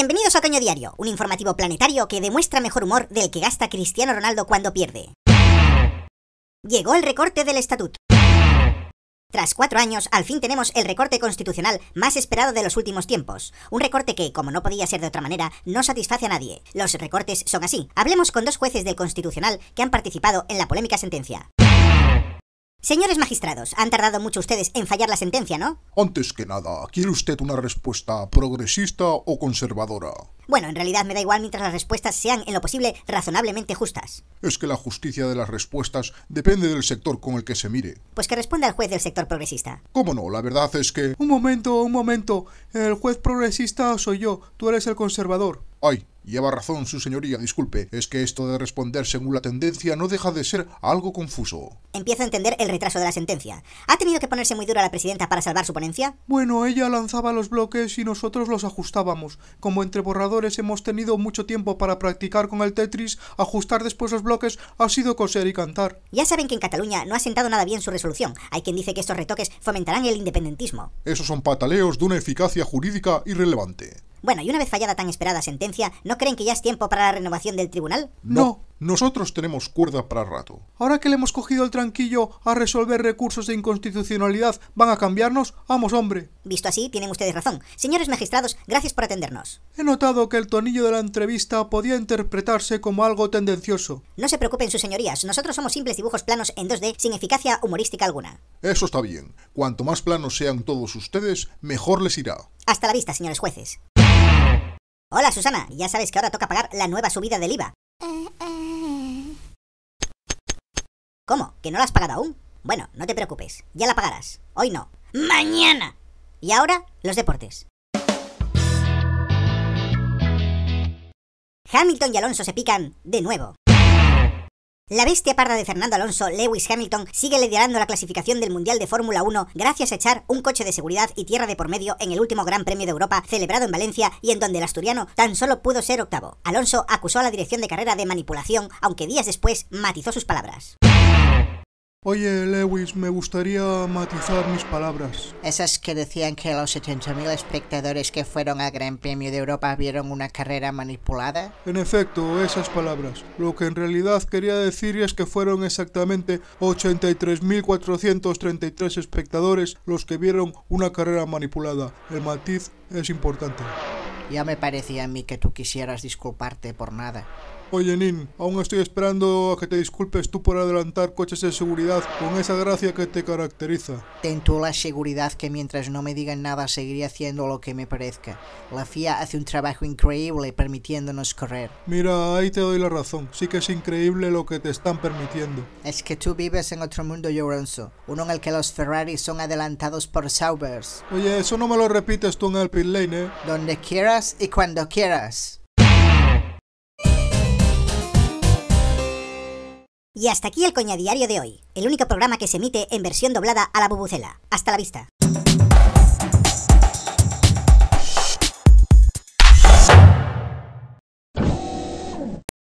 Bienvenidos a Caño Diario, un informativo planetario que demuestra mejor humor del que gasta Cristiano Ronaldo cuando pierde. Llegó el recorte del estatuto. Tras cuatro años, al fin tenemos el recorte constitucional más esperado de los últimos tiempos. Un recorte que, como no podía ser de otra manera, no satisface a nadie. Los recortes son así. Hablemos con dos jueces del Constitucional que han participado en la polémica sentencia. Señores magistrados, han tardado mucho ustedes en fallar la sentencia, ¿no? Antes que nada, ¿quiere usted una respuesta progresista o conservadora? Bueno, en realidad me da igual mientras las respuestas sean en lo posible razonablemente justas. Es que la justicia de las respuestas depende del sector con el que se mire. Pues que responda el juez del sector progresista. ¿Cómo no? La verdad es que... Un momento, un momento. El juez progresista soy yo, tú eres el conservador. Ay, Lleva razón, su señoría, disculpe. Es que esto de responder según la tendencia no deja de ser algo confuso. Empiezo a entender el retraso de la sentencia. ¿Ha tenido que ponerse muy dura la presidenta para salvar su ponencia? Bueno, ella lanzaba los bloques y nosotros los ajustábamos. Como entre borradores hemos tenido mucho tiempo para practicar con el Tetris, ajustar después los bloques ha sido coser y cantar. Ya saben que en Cataluña no ha sentado nada bien su resolución. Hay quien dice que estos retoques fomentarán el independentismo. Esos son pataleos de una eficacia jurídica irrelevante. Bueno, y una vez fallada tan esperada sentencia, ¿no creen que ya es tiempo para la renovación del tribunal? No, nosotros tenemos cuerda para rato. Ahora que le hemos cogido el tranquillo a resolver recursos de inconstitucionalidad, ¿van a cambiarnos? ¡Vamos, hombre! Visto así, tienen ustedes razón. Señores magistrados, gracias por atendernos. He notado que el tonillo de la entrevista podía interpretarse como algo tendencioso. No se preocupen sus señorías, nosotros somos simples dibujos planos en 2D sin eficacia humorística alguna. Eso está bien. Cuanto más planos sean todos ustedes, mejor les irá. Hasta la vista, señores jueces. Hola Susana, ya sabes que ahora toca pagar la nueva subida del IVA. ¿Cómo? ¿Que no la has pagado aún? Bueno, no te preocupes, ya la pagarás. Hoy no. Mañana. Y ahora, los deportes. Hamilton y Alonso se pican de nuevo. La bestia parda de Fernando Alonso, Lewis Hamilton, sigue liderando la clasificación del Mundial de Fórmula 1 gracias a echar un coche de seguridad y tierra de por medio en el último Gran Premio de Europa celebrado en Valencia y en donde el asturiano tan solo pudo ser octavo. Alonso acusó a la dirección de carrera de manipulación, aunque días después matizó sus palabras. Oye, Lewis, me gustaría matizar mis palabras. Esas que decían que los 80.000 espectadores que fueron al Gran Premio de Europa vieron una carrera manipulada. En efecto, esas palabras. Lo que en realidad quería decir es que fueron exactamente 83.433 espectadores los que vieron una carrera manipulada. El matiz es importante. Ya me parecía a mí que tú quisieras disculparte por nada. Oye, Nin, aún estoy esperando a que te disculpes tú por adelantar coches de seguridad con esa gracia que te caracteriza. Ten tú la seguridad que mientras no me digan nada seguiré haciendo lo que me parezca. La FIA hace un trabajo increíble permitiéndonos correr. Mira, ahí te doy la razón. Sí que es increíble lo que te están permitiendo. Es que tú vives en otro mundo lloronzo, uno en el que los Ferrari son adelantados por Saubers. Oye, eso no me lo repites tú en el pit lane, ¿eh? Donde quieras y cuando quieras. Y hasta aquí el Coñadiario de hoy, el único programa que se emite en versión doblada a la bubucela. Hasta la vista.